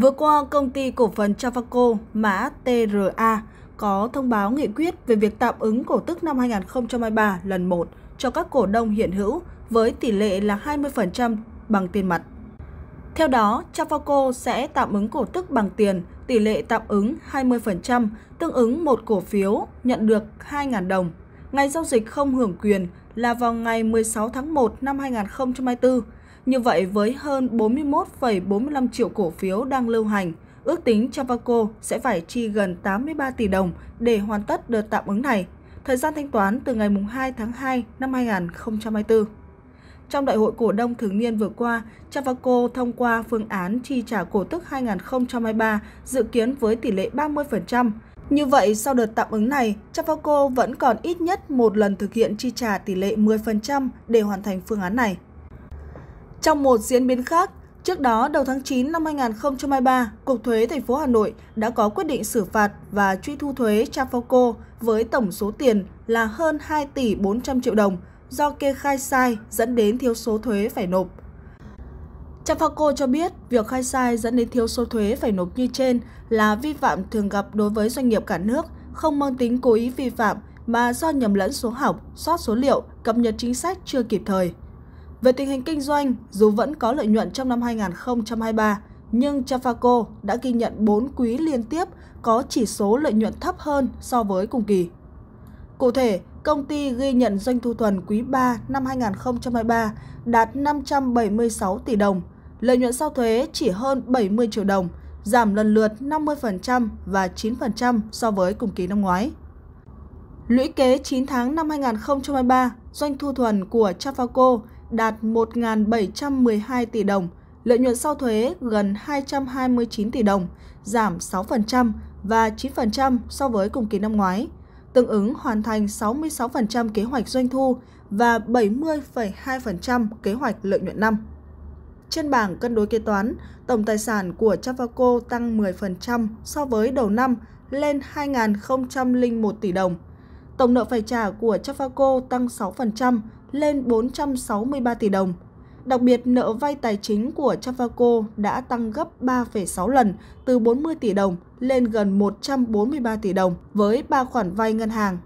Vừa qua, công ty cổ phần Chavaco, mã TRA, có thông báo nghị quyết về việc tạm ứng cổ tức năm 2023 lần 1 cho các cổ đông hiện hữu với tỷ lệ là 20% bằng tiền mặt. Theo đó, Chavaco sẽ tạm ứng cổ tức bằng tiền, tỷ lệ tạm ứng 20%, tương ứng một cổ phiếu nhận được 2.000 đồng. Ngày giao dịch không hưởng quyền là vào ngày 16 tháng 1 năm 2024 như vậy, với hơn 41,45 triệu cổ phiếu đang lưu hành, ước tính Chavaco sẽ phải chi gần 83 tỷ đồng để hoàn tất đợt tạm ứng này. Thời gian thanh toán từ ngày 2 tháng 2 năm 2024. Trong đại hội cổ đông thường niên vừa qua, Chavaco thông qua phương án chi trả cổ tức 2023 dự kiến với tỷ lệ 30%. Như vậy, sau đợt tạm ứng này, Chavaco vẫn còn ít nhất một lần thực hiện chi trả tỷ lệ 10% để hoàn thành phương án này. Trong một diễn biến khác, trước đó đầu tháng 9 năm 2023, Cục Thuế thành phố Hà Nội đã có quyết định xử phạt và truy thu thuế Trafaco với tổng số tiền là hơn 2 tỷ 400 triệu đồng do kê khai sai dẫn đến thiếu số thuế phải nộp. Trafaco cho biết việc khai sai dẫn đến thiếu số thuế phải nộp như trên là vi phạm thường gặp đối với doanh nghiệp cả nước, không mang tính cố ý vi phạm mà do nhầm lẫn số học, sót số liệu, cập nhật chính sách chưa kịp thời. Về tình hình kinh doanh, dù vẫn có lợi nhuận trong năm 2023, nhưng Trafaco đã ghi nhận 4 quý liên tiếp có chỉ số lợi nhuận thấp hơn so với cùng kỳ. Cụ thể, công ty ghi nhận doanh thu thuần quý 3 năm 2023 đạt 576 tỷ đồng, lợi nhuận sau thuế chỉ hơn 70 triệu đồng, giảm lần lượt 50% và 9% so với cùng kỳ năm ngoái. Lũy kế 9 tháng năm 2023, doanh thu thuần của Trafaco đạt 1.712 tỷ đồng, lợi nhuận sau thuế gần 229 tỷ đồng, giảm 6% và 9% so với cùng kỳ năm ngoái, tương ứng hoàn thành 66% kế hoạch doanh thu và 70,2% kế hoạch lợi nhuận năm. Trên bảng cân đối kế toán, tổng tài sản của Chavaco tăng 10% so với đầu năm lên 2.001 tỷ đồng. Tổng nợ phải trả của Chavaco tăng 6% lên 463 tỷ đồng. Đặc biệt, nợ vay tài chính của Chavaco đã tăng gấp 3,6 lần, từ 40 tỷ đồng lên gần 143 tỷ đồng với 3 khoản vay ngân hàng.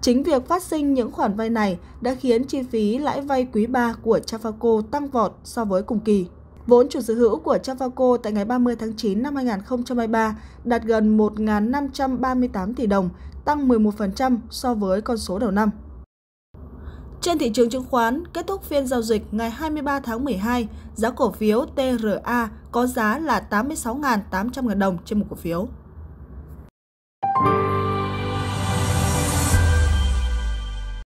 Chính việc phát sinh những khoản vay này đã khiến chi phí lãi vay quý 3 của Chavaco tăng vọt so với cùng kỳ. Vốn chủ sở hữu của Chavaco tại ngày 30 tháng 9 năm 2023 đạt gần 1.538 tỷ đồng, tăng 11% so với con số đầu năm. Trên thị trường chứng khoán, kết thúc phiên giao dịch ngày 23 tháng 12, giá cổ phiếu TRA có giá là 86.800.000 đồng trên một cổ phiếu.